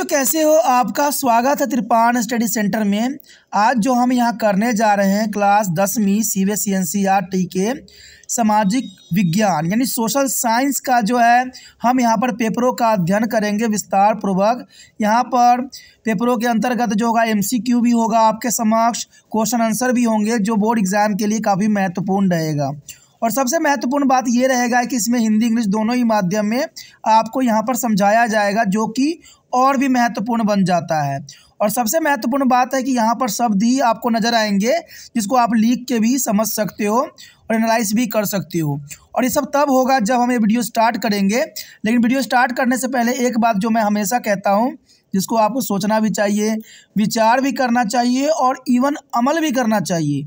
बच्चों कैसे हो आपका स्वागत है त्रिपान स्टडी सेंटर में आज जो हम यहाँ करने जा रहे हैं क्लास दसवीं C B S C N C R T के सामाजिक विज्ञान यानी सोशल साइंस का जो है हम यहाँ पर पेपरों का अध्ययन करेंगे विस्तार पूर्वक यहाँ पर पेपरों के अंतर्गत जो होगा एम सी क्यू भी होगा आपके समक्ष क्वेश्चन आंसर भी होंगे जो बोर्ड एग्ज़ाम के लिए काफ़ी महत्वपूर्ण रहेगा और सबसे महत्वपूर्ण बात ये रहेगा कि इसमें हिंदी इंग्लिश दोनों ही माध्यम में आपको यहाँ पर समझाया जाएगा जो कि और भी महत्वपूर्ण बन जाता है और सबसे महत्वपूर्ण बात है कि यहाँ पर शब्द ही आपको नज़र आएंगे जिसको आप लिख के भी समझ सकते हो और एनालाइज भी कर सकते हो और ये सब तब होगा जब हम ये वीडियो स्टार्ट करेंगे लेकिन वीडियो स्टार्ट करने से पहले एक बात जो मैं हमेशा कहता हूँ जिसको आपको सोचना भी चाहिए विचार भी करना चाहिए और इवन अमल भी करना चाहिए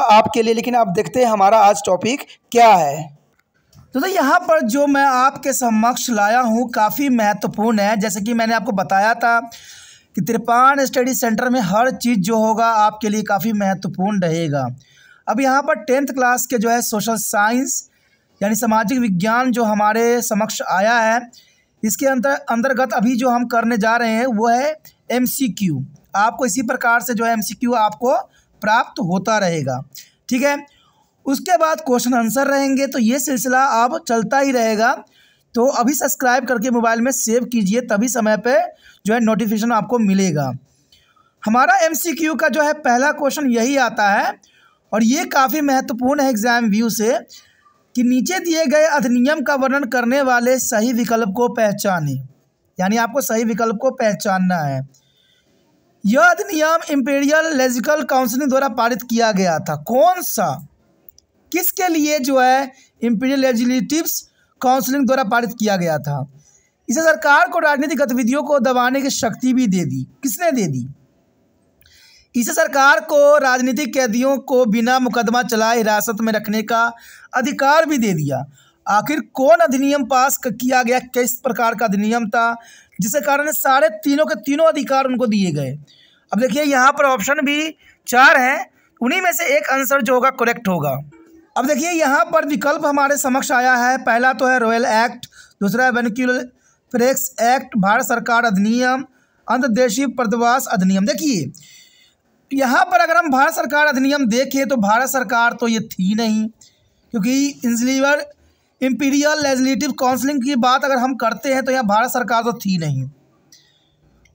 आपके लिए लेकिन आप देखते हैं हमारा आज टॉपिक क्या है तो, तो यहाँ पर जो मैं आपके समक्ष लाया हूँ काफ़ी महत्वपूर्ण है जैसे कि मैंने आपको बताया था कि त्रिपान स्टडी सेंटर में हर चीज़ जो होगा आपके लिए काफ़ी महत्वपूर्ण रहेगा अब यहाँ पर टेंथ क्लास के जो है सोशल साइंस यानी सामाजिक विज्ञान जो हमारे समक्ष आया है इसके अंतर अंतर्गत अभी जो हम करने जा रहे हैं वो है एम आपको इसी प्रकार से जो है एम आपको प्राप्त होता रहेगा ठीक है उसके बाद क्वेश्चन आंसर रहेंगे तो ये सिलसिला अब चलता ही रहेगा तो अभी सब्सक्राइब करके मोबाइल में सेव कीजिए तभी समय पे जो है नोटिफिकेशन आपको मिलेगा हमारा एमसीक्यू का जो है पहला क्वेश्चन यही आता है और ये काफ़ी महत्वपूर्ण है एग्ज़ाम व्यू से कि नीचे दिए गए अधिनियम का वर्णन करने वाले सही विकल्प को पहचानें यानी आपको सही विकल्प को पहचानना है यह अधिनियम इम्पीरियल लेजिकल काउंसिल द्वारा पारित किया गया था कौन सा किसके लिए जो है इम्पीरियल लेजिलेटिव काउंसिलिंग द्वारा पारित किया गया था इसे सरकार को राजनीतिक गतिविधियों को दबाने की शक्ति भी दे दी किसने दे दी इसे सरकार को राजनीतिक कैदियों को बिना मुकदमा चलाए हिरासत में रखने का अधिकार भी दे दिया आखिर कौन अधिनियम पास किया गया किस प्रकार का अधिनियम था जिसके कारण सारे तीनों के तीनों अधिकार उनको दिए गए अब देखिए यहाँ पर ऑप्शन भी चार हैं उन्हीं में से एक आंसर जो होगा करेक्ट होगा अब देखिए यहाँ पर विकल्प हमारे समक्ष आया है पहला तो है रॉयल एक्ट दूसरा है वेनिक्यूल फ्रेक्स एक्ट भारत सरकार अधिनियम अंतर्देशीय प्रदवास अधिनियम देखिए यहाँ पर अगर हम भारत सरकार अधिनियम देखें तो भारत सरकार तो ये थी नहीं क्योंकि इंजलीवर इम्पीरियल लेजिस्लेटिव काउंसिलिंग की बात अगर हम करते हैं तो यहाँ भारत सरकार तो थी नहीं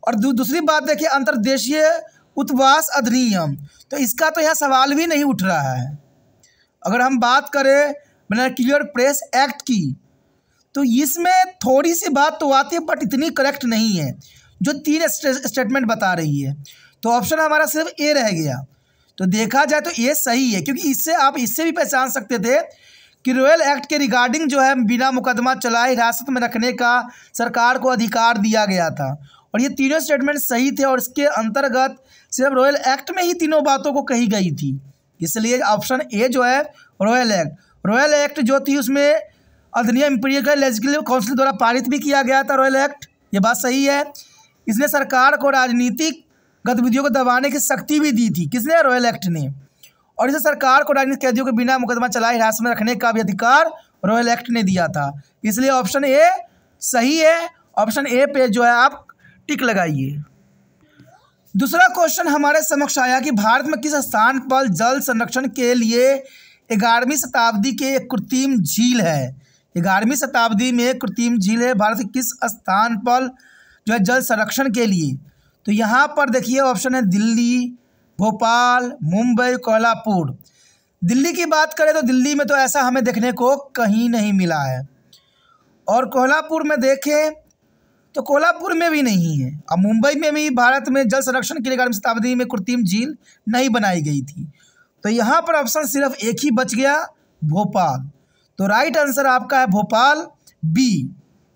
और दू, दूसरी बात देखिए अंतर्देशीय उत्वास अधिनियम तो इसका तो यहाँ सवाल भी नहीं उठ रहा है अगर हम बात करें क्लियर प्रेस एक्ट की तो इसमें थोड़ी सी बात तो आती है बट इतनी करेक्ट नहीं है जो तीन स्टेटमेंट बता रही है तो ऑप्शन हमारा सिर्फ ए रह गया तो देखा जाए तो ये सही है क्योंकि इससे आप इससे भी पहचान सकते थे कि रॉयल एक्ट के रिगार्डिंग जो है बिना मुकदमा चलाए हिरासत में रखने का सरकार को अधिकार दिया गया था और ये तीनों स्टेटमेंट सही थे और इसके अंतर्गत सिर्फ रॉयल एक्ट में ही तीनों बातों को कही गई थी इसलिए ऑप्शन ए जो है रॉयल एक्ट रॉयल एक्ट जो थी उसमें अधिनियम का लेजिस्लेटिव काउंसिल द्वारा पारित भी किया गया था रॉयल एक्ट ये बात सही है इसने सरकार को राजनीतिक गतिविधियों को दबाने की शक्ति भी दी थी किसने रॉयल एक्ट ने और इसे सरकार को राजनीतिक कैदियों के बिना मुकदमा चलाए हिरासत में रखने का भी अधिकार रॉयल एक्ट ने दिया था इसलिए ऑप्शन ए सही है ऑप्शन ए पे जो है आप टिक लगाइए दूसरा क्वेश्चन हमारे समक्ष आया कि भारत में किस स्थान पर जल संरक्षण के लिए ग्यारहवीं शताब्दी के एक कृत्रिम झील है ग्यारहवीं शताब्दी में कृत्रिम झील है भारत के किस स्थान पर जो है जल संरक्षण के लिए तो यहाँ पर देखिए ऑप्शन है दिल्ली भोपाल मुंबई कोल्हापुर दिल्ली की बात करें तो दिल्ली में तो ऐसा हमें देखने को कहीं नहीं मिला है और कोल्हापुर में देखें तो कोल्हापुर में भी नहीं है और मुंबई में भी भारत में जल संरक्षण के लिए गर्म शताब्दी में कृत्रिम झील नहीं बनाई गई थी तो यहाँ पर ऑप्शन सिर्फ एक ही बच गया भोपाल तो राइट आंसर आपका है भोपाल बी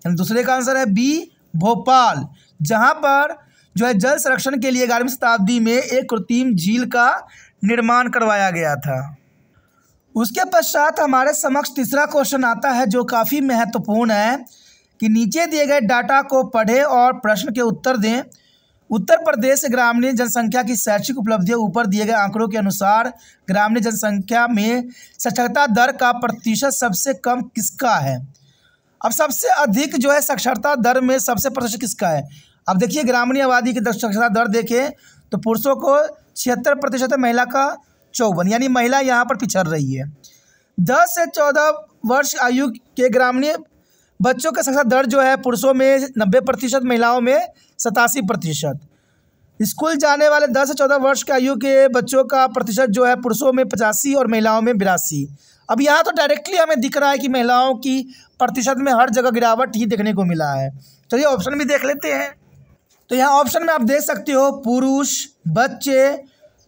दूसरे का आंसर है बी भोपाल जहाँ पर जो है जल संरक्षण के लिए ग्यारहवीं शताब्दी में एक कृत्रिम झील का निर्माण करवाया गया था उसके पश्चात हमारे समक्ष तीसरा क्वेश्चन आता है जो काफ़ी महत्वपूर्ण है कि नीचे दिए गए डाटा को पढ़ें और प्रश्न के उत्तर दें उत्तर प्रदेश ग्रामीण जनसंख्या की शैक्षिक उपलब्धियों ऊपर दिए गए आंकड़ों के अनुसार ग्रामीण जनसंख्या में साक्षरता दर का प्रतिशत सबसे कम किसका है अब सबसे अधिक जो है साक्षरता दर में सबसे प्रतिशत किसका है अब देखिए ग्रामीण आबादी की साक्षरता दर देखें तो पुरुषों को छिहत्तर प्रतिशत है महिला का चौवन यानी महिला यहाँ पर पिछड़ रही है दस से चौदह वर्ष आयु के ग्रामीण बच्चों का साक्षरता दर जो है पुरुषों में नब्बे प्रतिशत महिलाओं में सतासी प्रतिशत स्कूल जाने वाले दस से चौदह वर्ष के आयु के बच्चों का प्रतिशत जो है पुरुषों में पचासी और महिलाओं में बिरासी अब यहाँ तो डायरेक्टली हमें दिख रहा है कि महिलाओं की प्रतिशत में हर जगह गिरावट ही देखने को मिला है चलिए ऑप्शन भी देख लेते हैं तो यहाँ ऑप्शन में आप देख सकते हो पुरुष बच्चे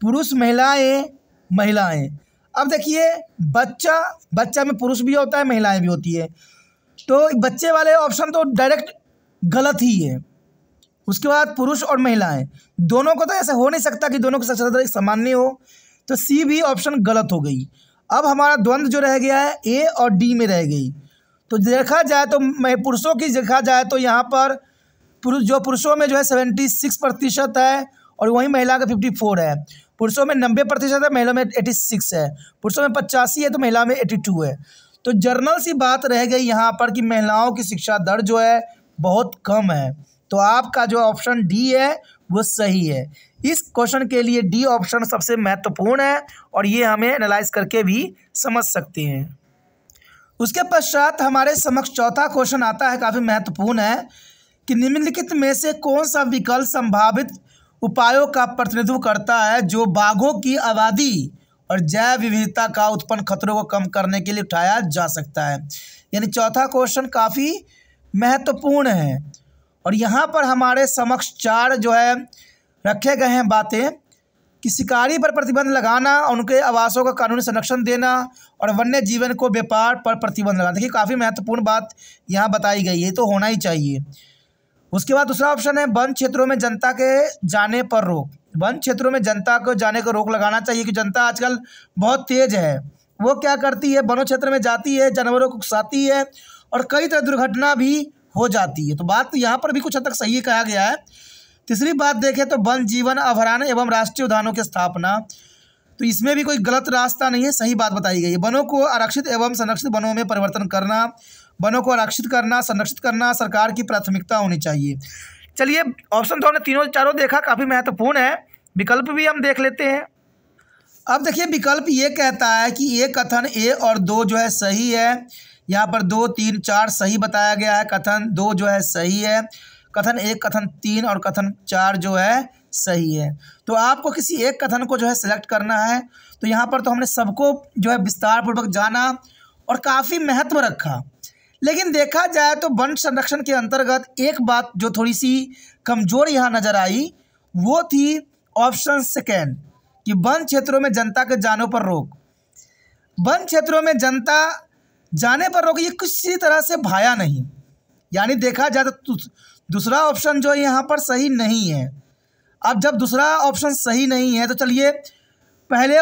पुरुष महिलाएं महिलाएं अब देखिए बच्चा बच्चा में पुरुष भी होता है महिलाएं भी होती है तो बच्चे वाले ऑप्शन तो डायरेक्ट गलत ही है उसके बाद पुरुष और महिलाएं दोनों को तो ऐसा हो नहीं सकता कि दोनों की साक्षरता समान नहीं हो तो सी भी ऑप्शन गलत हो गई अब हमारा द्वंद्व जो रह गया है ए और डी में रह गई तो देखा जाए तो पुरुषों की देखा जाए तो यहाँ पर पुरुष जो पुरुषों में जो है सेवेंटी सिक्स प्रतिशत है और वहीं महिला का फिफ्टी फोर है पुरुषों में नब्बे प्रतिशत है महिला में एटी सिक्स है पुरुषों में पचासी है तो महिला में एटी टू है तो जर्नल सी बात रह गई यहाँ पर कि महिलाओं की शिक्षा दर जो है बहुत कम है तो आपका जो ऑप्शन डी है वो सही है इस क्वेश्चन के लिए डी ऑप्शन सबसे महत्वपूर्ण है और ये हमें एनालाइज करके भी समझ सकते हैं उसके पश्चात हमारे समक्ष चौथा क्वेश्चन आता है काफ़ी महत्वपूर्ण है कि निम्नलिखित में से कौन सा विकल्प संभावित उपायों का प्रतिनिधित्व करता है जो बाघों की आबादी और जैव विविधता का उत्पन्न खतरों को कम करने के लिए उठाया जा सकता है यानी चौथा क्वेश्चन काफ़ी महत्वपूर्ण है और यहाँ पर हमारे समक्ष चार जो है रखे गए हैं बातें कि शिकारी पर प्रतिबंध लगाना और उनके आवासों का कानूनी संरक्षण देना और वन्य जीवन को व्यापार पर प्रतिबंध लगाना देखिए काफ़ी महत्वपूर्ण बात यहाँ बताई गई है तो होना ही चाहिए उसके बाद दूसरा ऑप्शन है वन क्षेत्रों में जनता के जाने पर रोक वन क्षेत्रों में जनता को जाने को रोक लगाना चाहिए कि जनता आजकल बहुत तेज है वो क्या करती है वनों क्षेत्र में जाती है जानवरों को उकसाती है और कई तरह दुर्घटना भी हो जाती है तो बात यहाँ पर भी कुछ हद तक सही कहा गया है तीसरी बात देखें तो वन जीवन अभरण एवं राष्ट्रीय उद्यानों की स्थापना तो इसमें भी कोई गलत रास्ता नहीं है सही बात बताई गई है वनों को आरक्षित एवं संरक्षित वनों में परिवर्तन करना वनों को आरक्षित करना संरक्षित करना सरकार की प्राथमिकता होनी चाहिए चलिए ऑप्शन तो हमने तीनों चारों देखा काफ़ी महत्वपूर्ण है विकल्प भी हम देख लेते हैं अब देखिए विकल्प ये कहता है कि ये कथन ए और दो जो है सही है यहाँ पर दो तीन चार सही बताया गया है कथन दो जो है सही है कथन एक कथन तीन और कथन चार जो है सही है तो आपको किसी एक कथन को जो है सिलेक्ट करना है तो यहाँ पर तो हमने सबको जो है विस्तारपूर्वक जाना और काफ़ी महत्व रखा लेकिन देखा जाए तो वन संरक्षण के अंतर्गत एक बात जो थोड़ी सी कमज़ोर यहाँ नज़र आई वो थी ऑप्शन सेकेंड कि वन क्षेत्रों में जनता के जानों पर रोक वन क्षेत्रों में जनता जाने पर रोक ये किसी तरह से भाया नहीं यानी देखा जाए तो दूसरा ऑप्शन जो यहाँ पर सही नहीं है अब जब दूसरा ऑप्शन सही नहीं है तो चलिए पहले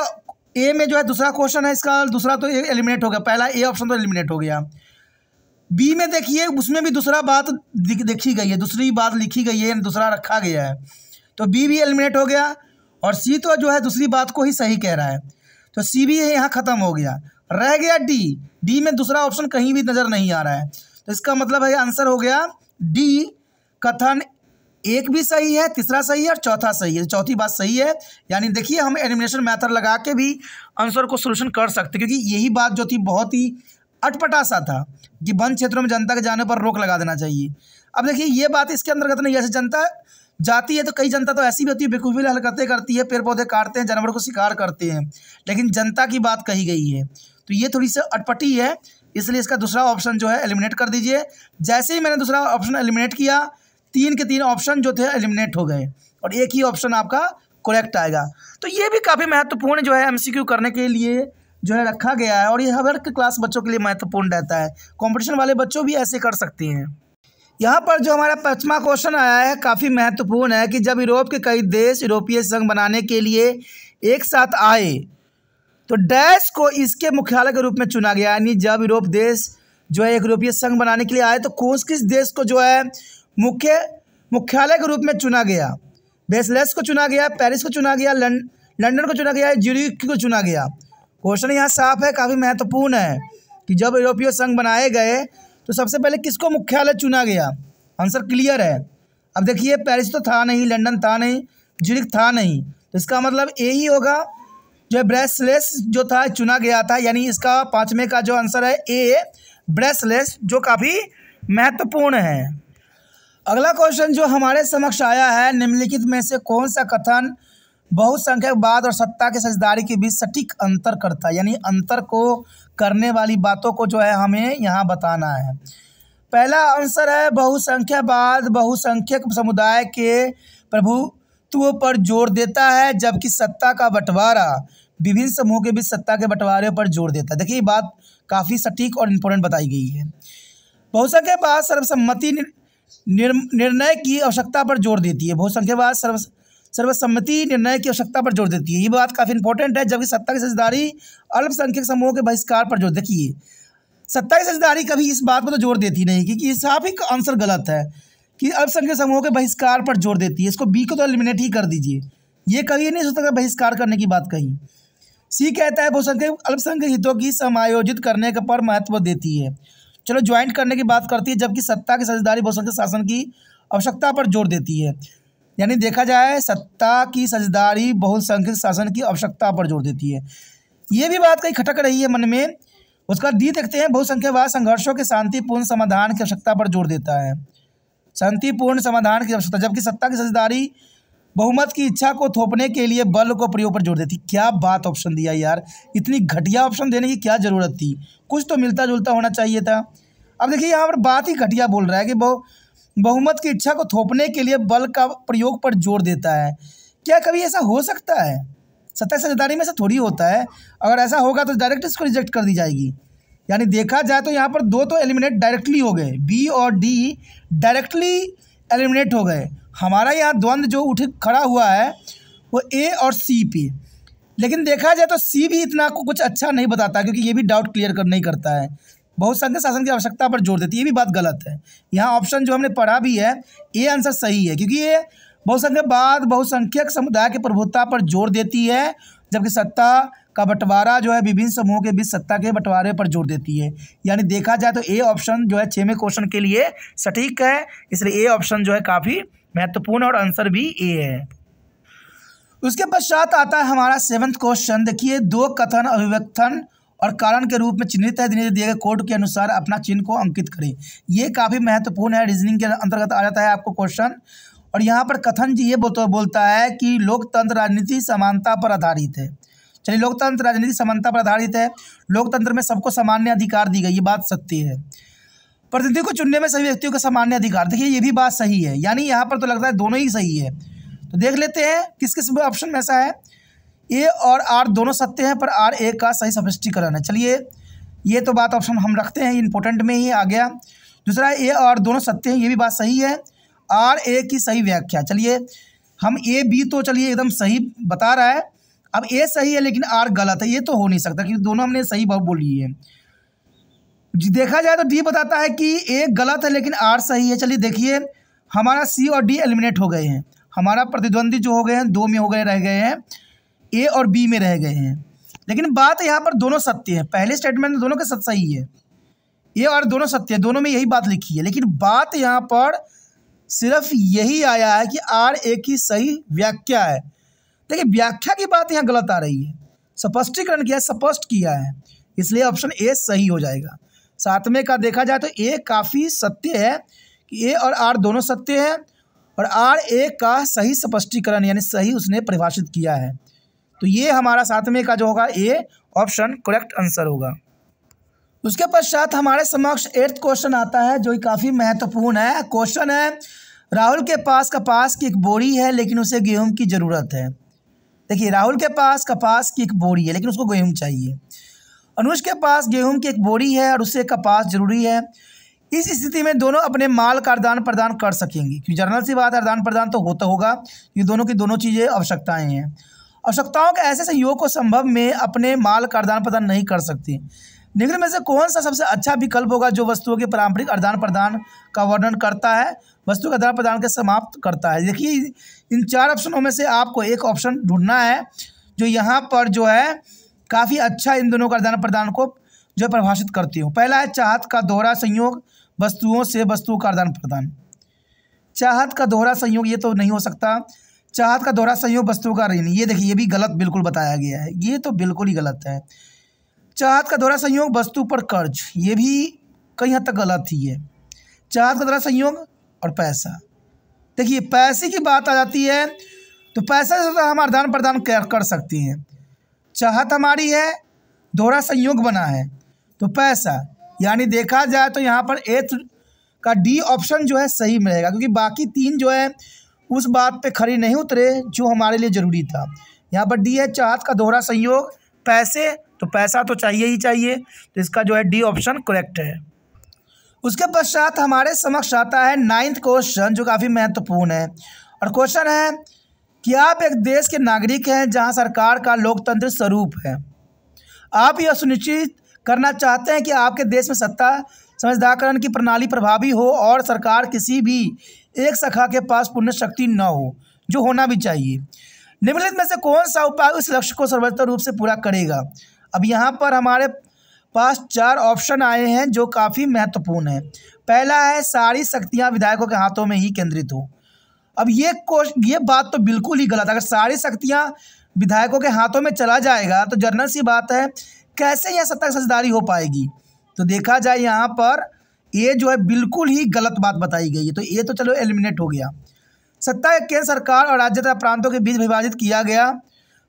ए में जो है दूसरा क्वेश्चन है इसका दूसरा तो एलिमिनेट हो गया पहला ए ऑप्शन तो एलिमिनेट हो गया बी में देखिए उसमें भी दूसरा बात देखी गई है दूसरी बात लिखी गई है दूसरा रखा गया है तो बी भी एलिमिनेट हो गया और सी तो जो है दूसरी बात को ही सही कह रहा है तो सी भी यहाँ ख़त्म हो गया रह गया डी डी में दूसरा ऑप्शन कहीं भी नज़र नहीं आ रहा है तो इसका मतलब है आंसर हो गया डी कथन एक भी सही है तीसरा सही है और चौथा सही है चौथी बात सही है यानी देखिए हम एलिमिनेशन मैथड लगा के भी आंसर को सोल्यूशन कर सकते क्योंकि यही बात जो थी बहुत ही अटपटा सा था कि वन क्षेत्रों में जनता के जाने पर रोक लगा देना चाहिए अब देखिए ये बात इसके अंतर्गत नहीं जैसे जनता जाती है तो कई जनता तो ऐसी भी होती है बेवकूफ़ी हरकतें करती है पेड़ पौधे काटते हैं जानवर को शिकार करते हैं लेकिन जनता की बात कही गई है तो ये थोड़ी सी अटपटी है इसलिए इसका दूसरा ऑप्शन जो है एलिमिनेट कर दीजिए जैसे ही मैंने दूसरा ऑप्शन एलिमिनेट किया तीन के तीन ऑप्शन जो थे एलिमिनेट हो गए और एक ही ऑप्शन आपका करेक्ट आएगा तो ये भी काफ़ी महत्वपूर्ण जो है एमसीक्यू करने के लिए जो है रखा गया है और ये हर क्लास बच्चों के लिए महत्वपूर्ण रहता है कॉम्पिटिशन वाले बच्चों भी ऐसे कर सकते हैं यहाँ पर जो हमारा पचमा क्वेश्चन आया है काफ़ी महत्वपूर्ण है कि जब यूरोप के कई देश यूरोपीय संघ बनाने के लिए एक साथ आए तो डैश को इसके मुख्यालय के रूप में चुना गया यानी जब यूरोप देश जो है एक यूरोपीय संघ बनाने के लिए आए तो कौन किस देश को जो है मुख्य मुख्यालय के रूप में चुना गया बेसलेस को चुना गया पेरिस को चुना गया लंडन को चुना गया जूरिक को चुना गया क्वेश्चन यहाँ साफ है काफ़ी महत्वपूर्ण है कि जब यूरोपीय संघ बनाए गए तो सबसे पहले किसको मुख्यालय चुना गया आंसर क्लियर है अब देखिए पेरिस तो था नहीं लंदन था नहीं जूरिक था नहीं तो इसका मतलब यही होगा जो ब्रेसलेस जो था चुना गया था यानी इसका पाँचवें का जो आंसर है ए ब्रेसलेस जो काफ़ी महत्वपूर्ण है अगला क्वेश्चन जो हमारे समक्ष आया है निम्नलिखित में से कौन सा कथन बहुसंख्यक बाद और सत्ता के साझेदारी के बीच सटीक अंतर करता है यानी अंतर को करने वाली बातों को जो है हमें यहाँ बताना है पहला आंसर है बहुसंख्यावाद बहुसंख्यक समुदाय के प्रभुत्व पर जोर देता है जबकि सत्ता का बंटवारा विभिन्न समूहों के बीच सत्ता के बंटवारे पर जोर देता है देखिए ये बात काफ़ी सटीक और इम्पोर्टेंट बताई गई है बहुसंख्यकवाद सर्वसम्मति निर्णय की आवश्यकता पर जोर देती है बहुसंख्यवाद सर्व सर्वसम्मति निर्णय की आवश्यकता पर जोर देती है ये बात काफ़ी इंपॉर्टेंट है जबकि सत्ता की साझेदारी अल्पसंख्यक समूहों के बहिष्कार पर जोर देखिए सत्ता की साझेदारी कभी इस बात पर तो जोर देती नहीं क्योंकि साफ ही आंसर गलत है कि अल्पसंख्यक समूहों के बहिष्कार पर जोर देती है इसको बी को तो एलिमिनेट ही कर दीजिए ये कभी नहीं सत्ता का बहिष्कार करने की बात कही सी कहता है बहुसंख्यक अल्पसंख्यक हितों की समायोजित करने के पर महत्व देती है चलो ज्वाइंट करने की बात करती है जबकि सत्ता की साझेदारी बहुसंख्यक शासन की आवश्यकता पर जोर देती है यानी देखा जाए सत्ता की सजदारी बहुसंख्यक शासन की आवश्यकता पर जोर देती है ये भी बात कहीं खटक रही है मन में उसका दी देखते हैं बहुसंख्यवाद संघर्षों के शांतिपूर्ण समाधान की आवश्यकता पर जोर देता है शांतिपूर्ण समाधान की आवश्यकता जबकि सत्ता की सजदारी बहुमत की इच्छा को थोपने के लिए बल को प्रयोग पर जोर देती क्या बात ऑप्शन दिया यार इतनी घटिया ऑप्शन देने की क्या ज़रूरत थी कुछ तो मिलता जुलता होना चाहिए था अब देखिए यहाँ पर बात ही घटिया बोल रहा है कि बहु बहुमत की इच्छा को थोपने के लिए बल का प्रयोग पर जोर देता है क्या कभी ऐसा हो सकता है सत्ता साझेदारी में ऐसा थोड़ी होता है अगर ऐसा होगा तो डायरेक्ट इसको रिजेक्ट कर दी जाएगी यानी देखा जाए तो यहाँ पर दो तो एलिमिनेट डायरेक्टली हो गए बी और डी डायरेक्टली एलिमिनेट हो गए हमारा यहाँ द्वंद्व जो उठ खड़ा हुआ है वो ए और सी पे लेकिन देखा जाए तो सी भी इतना कुछ अच्छा नहीं बताता क्योंकि ये भी डाउट क्लियर कर नहीं करता है बहुसंख्यक शासन की आवश्यकता पर जोर देती है ये भी बात गलत है यहाँ ऑप्शन जो हमने पढ़ा भी है ये आंसर सही है क्योंकि ये बहुसंख्यक बाद बहुसंख्यक समुदाय के प्रभुत्ता पर जोर देती है जबकि सत्ता का बंटवारा जो है विभिन्न समूहों के बीच सत्ता के बंटवारे पर जोर देती है यानी देखा जाए तो ए ऑप्शन जो है छवें क्वेश्चन के लिए सटीक है इसलिए ए ऑप्शन जो है काफ़ी महत्वपूर्ण और आंसर भी ए है उसके पश्चात आता है हमारा सेवन्थ क्वेश्चन देखिए दो कथन अभिव्यक्थन और कारण के रूप में चिन्हित है दिए गए कोड के अनुसार अपना चिन्ह को अंकित करें ये काफ़ी महत्वपूर्ण है रीजनिंग के अंतर्गत आ जाता है आपको क्वेश्चन और यहाँ पर कथन जी ये बोलता है कि लोकतंत्र राजनीति समानता पर आधारित है चलिए लोकतंत्र राजनीति समानता पर आधारित है लोकतंत्र में सबको सामान्य अधिकार दी गई ये बात सत्य है प्रतिनिधि को चुनने में सभी व्यक्तियों का सामान्य अधिकार देखिए ये भी बात सही है यानी यहाँ पर तो लगता है दोनों ही सही है तो देख लेते हैं किस किस ऑप्शन में ऐसा है ए और आर दोनों सत्य हैं पर आर ए का सही समिष्टीकरण है चलिए ये तो बात ऑप्शन हम रखते हैं इंपॉर्टेंट में ही आ गया दूसरा ए और दोनों सत्य हैं ये भी बात सही है आर ए की सही व्याख्या चलिए हम ए बी तो चलिए एकदम सही बता रहा है अब ए सही है लेकिन आर गलत है ये तो हो नहीं सकता क्योंकि दोनों हमने सही बोली है देखा जाए तो डी बताता है कि ए गलत है लेकिन आर सही है चलिए देखिए हमारा सी और डी एलिमिनेट हो गए हैं हमारा प्रतिद्वंदी जो हो गए हैं दो में हो गए रह गए हैं ए और बी में रह गए हैं लेकिन बात यहाँ पर दोनों सत्य है पहले स्टेटमेंट में दोनों के सत्य सही है ए और दोनों सत्य है दोनों में यही बात लिखी है लेकिन बात यहाँ पर सिर्फ यही आया है कि आर ए की सही व्याख्या है देखिए व्याख्या की बात यहाँ गलत आ रही है स्पष्टीकरण किया स्पष्ट किया है इसलिए ऑप्शन ए सही हो जाएगा साथ में का देखा जाए तो ए काफ़ी सत्य है कि ए और आर दोनों सत्य है और आर ए का सही स्पष्टीकरण यानी सही उसने परिभाषित किया है तो ये हमारा साथ में का जो होगा ए ऑप्शन करेक्ट आंसर होगा उसके पश्चात हमारे समक्ष एट्थ क्वेश्चन आता है जो काफ़ी महत्वपूर्ण है क्वेश्चन है राहुल के पास कपास की एक बोरी है लेकिन उसे गेहूं की ज़रूरत है देखिए राहुल के पास कपास की एक बोरी है लेकिन उसको गेहूं चाहिए अनुज के पास गेहूं की एक बोरी है और उसे कपास जरूरी है इस स्थिति में दोनों अपने माल का आदान प्रदान कर सकेंगे क्योंकि जर्नल सी बात आदान प्रदान तो होता होगा ये दोनों की दोनों चीज़ें आवश्यकताएँ हैं आवश्यकताओं के ऐसे सहयोग को संभव में अपने माल का आदान प्रदान नहीं कर सकती निम्न में से कौन सा सबसे अच्छा विकल्प होगा जो वस्तुओं के पारंपरिक आदान प्रदान का वर्णन करता है वस्तु का आदान प्रदान के समाप्त करता है देखिए इन चार ऑप्शनों में से आपको एक ऑप्शन ढूंढना है जो यहाँ पर जो है काफ़ी अच्छा इन दोनों का आदान प्रदान को जो परिभाषित करती हूँ पहला है चाहत का दोहरा संयोग वस्तुओं से वस्तुओं का आदान प्रदान चाहत का दोहरा संयोग ये तो नहीं हो सकता चाहत का दौरा संयोग वस्तुओं का ऋण ये देखिए ये भी गलत बिल्कुल बताया गया है ये तो बिल्कुल ही गलत है चाहत का दौरा संयोग वस्तु पर कर्ज ये भी कई हद तक गलत ही है चाहत का दौरा संयोग और पैसा देखिए पैसे की बात आ जाती है तो पैसा से तो हम आदान प्रदान कर कर सकते हैं चाहत हमारी है दोहरा संयोग बना है तो पैसा यानी देखा जाए तो यहाँ पर एथ का डी ऑप्शन जो है सही मिलेगा क्योंकि बाकी तीन जो है उस बात पे खरी नहीं उतरे जो हमारे लिए ज़रूरी था यहाँ पर डी है चाहत का दोहरा संयोग पैसे तो पैसा तो चाहिए ही चाहिए तो इसका जो है डी ऑप्शन करेक्ट है उसके पश्चात हमारे समक्ष आता है नाइन्थ क्वेश्चन जो काफ़ी महत्वपूर्ण है और क्वेश्चन है कि आप एक देश के नागरिक हैं जहाँ सरकार का लोकतंत्र स्वरूप है आप यह सुनिश्चित करना चाहते हैं कि आपके देश में सत्ता समझदारकरण की प्रणाली प्रभावी हो और सरकार किसी भी एक सखा के पास पुण्य शक्ति न हो जो होना भी चाहिए निम्नलिखित में से कौन सा उपाय उस लक्ष्य को सर्वोत्तर रूप से पूरा करेगा अब यहाँ पर हमारे पास चार ऑप्शन आए हैं जो काफ़ी महत्वपूर्ण है पहला है सारी शक्तियाँ विधायकों के हाथों में ही केंद्रित हो अब ये क्वेश्चन ये बात तो बिल्कुल ही गलत है अगर सारी शक्तियाँ विधायकों के हाथों में चला जाएगा तो जर्नल सी बात है कैसे यह सत्ता साझेदारी हो पाएगी तो देखा जाए यहाँ पर ये जो है बिल्कुल ही गलत बात बताई गई है तो ये तो चलो एलिमिनेट हो गया सत्ता केंद्र सरकार और राज्य तथा प्रांतों के बीच विभाजित किया गया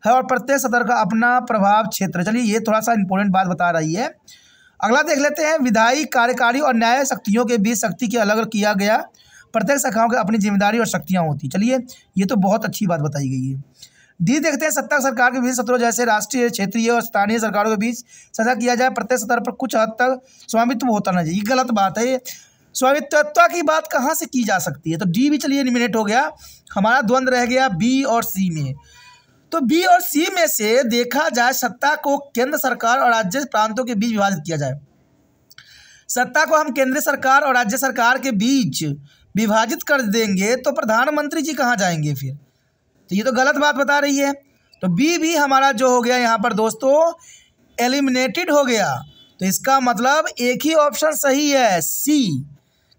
है और प्रत्येक सदर का अपना प्रभाव क्षेत्र चलिए ये थोड़ा सा इंपॉर्टेंट बात बता रही है अगला देख लेते हैं विधायी कार्यकारी और न्याय शक्तियों के बीच शक्ति के अलग किया गया प्रत्येक शाखाओं की अपनी जिम्मेदारी और शक्तियाँ होती चलिए ये तो बहुत अच्छी बात बताई गई है डी देखते हैं सत्ता सरकार के विभिन्न सत्रों जैसे राष्ट्रीय क्षेत्रीय और स्थानीय सरकारों के बीच सजा किया जाए प्रत्येक स्तर पर कुछ हद तक स्वामित्व होता ना चाहिए गलत बात है स्वामित्व की बात कहाँ से की जा सकती है तो डी भी चलिए एलिमिनेट हो गया हमारा द्वंद्व रह गया बी और सी में तो बी और सी में से देखा जाए सत्ता को केंद्र सरकार और राज्य प्रांतों के बीच विभाजित किया जाए सत्ता को हम केंद्र सरकार और राज्य सरकार के बीच विभाजित कर देंगे तो प्रधानमंत्री जी कहाँ जाएंगे फिर तो ये तो गलत बात बता रही है तो बी भी हमारा जो हो गया यहाँ पर दोस्तों एलिमिनेटेड हो गया तो इसका मतलब एक ही ऑप्शन सही है सी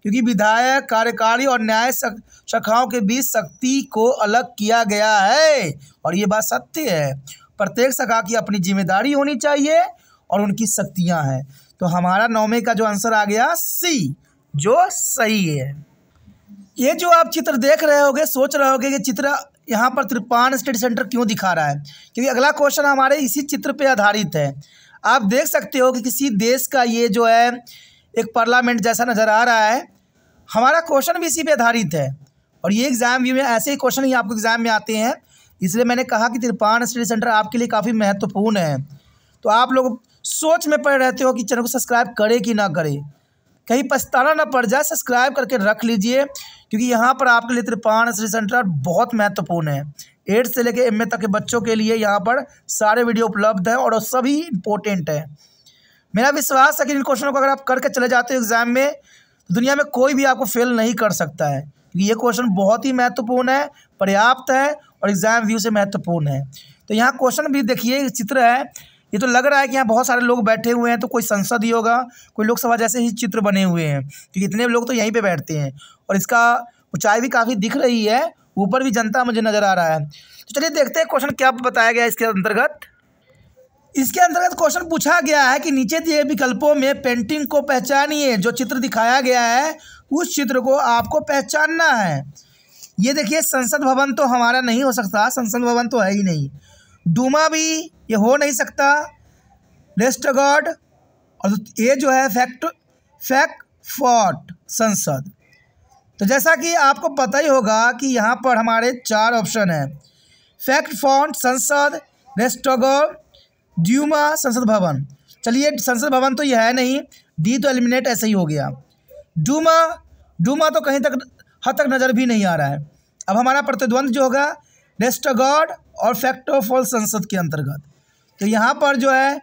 क्योंकि विधायक कार्यकारी और न्याय शाखाओं के बीच शक्ति को अलग किया गया है और ये बात सत्य है प्रत्येक शाखा की अपनी जिम्मेदारी होनी चाहिए और उनकी शक्तियाँ हैं तो हमारा नौमे का जो आंसर आ गया सी जो सही है ये जो आप चित्र देख रहे होगे सोच रहे होगे कि चित्र यहाँ पर त्रिपान स्टेट सेंटर क्यों दिखा रहा है क्योंकि अगला क्वेश्चन हमारे इसी चित्र पर आधारित है आप देख सकते हो कि किसी देश का ये जो है एक पार्लियामेंट जैसा नज़र आ रहा है हमारा क्वेश्चन भी इसी पे आधारित है और ये एग्ज़ाम व्यू में ऐसे ही क्वेश्चन ही आपको एग्ज़ाम में आते हैं इसलिए मैंने कहा कि तिरपान स्टडी सेंटर आपके लिए काफ़ी महत्वपूर्ण है तो आप लोग सोच में पड़े रहते हो कि चैनल को सब्सक्राइब करें कि ना करे कहीं पछताना ना पड़ जाए सब्सक्राइब करके रख लीजिए क्योंकि यहाँ पर आपके लिए त्रिपाण श्री सेंटर बहुत महत्वपूर्ण है एट से लेकर एम तक के बच्चों के लिए यहाँ पर सारे वीडियो उपलब्ध हैं और सभी इंपॉर्टेंट हैं मेरा विश्वास है कि इन क्वेश्चनों को अगर आप करके चले जाते हो एग्ज़ाम में तो दुनिया में कोई भी आपको फेल नहीं कर सकता है ये क्वेश्चन बहुत ही महत्वपूर्ण है पर्याप्त है और एग्ज़ाम व्यू से महत्वपूर्ण है तो यहाँ क्वेश्चन भी देखिए चित्र है ये तो लग रहा है कि यहाँ बहुत सारे लोग बैठे हुए हैं तो कोई संसद ही होगा कोई लोकसभा जैसे ही चित्र बने हुए हैं क्योंकि इतने लोग तो यहीं पे बैठते हैं और इसका ऊंचाई भी काफ़ी दिख रही है ऊपर भी जनता मुझे नज़र आ रहा है तो चलिए देखते हैं क्वेश्चन क्या बताया गया इसके अंतर्गत इसके अंतर्गत क्वेश्चन पूछा गया है कि नीचे दिए विकल्पों में पेंटिंग को पहचानिए जो चित्र दिखाया गया है उस चित्र को आपको पहचानना है ये देखिए संसद भवन तो हमारा नहीं हो सकता संसद भवन तो है ही नहीं डूमा भी ये हो नहीं सकता गॉड और ये जो है फैक्ट फैक्ट फॉट संसद तो जैसा कि आपको पता ही होगा कि यहाँ पर हमारे चार ऑप्शन हैं फैक्ट फॉन्ट संसद रेस्टोगोर ड्यूमा संसद भवन चलिए संसद भवन तो यह है नहीं डी तो एलिमिनेट ऐसे ही हो गया डूमा डूमा तो कहीं तक हद तक नज़र भी नहीं आ रहा है अब हमारा प्रतिद्वंद जो होगा रेस्टोगॉड और फॉल संसद के अंतर्गत तो यहाँ पर जो है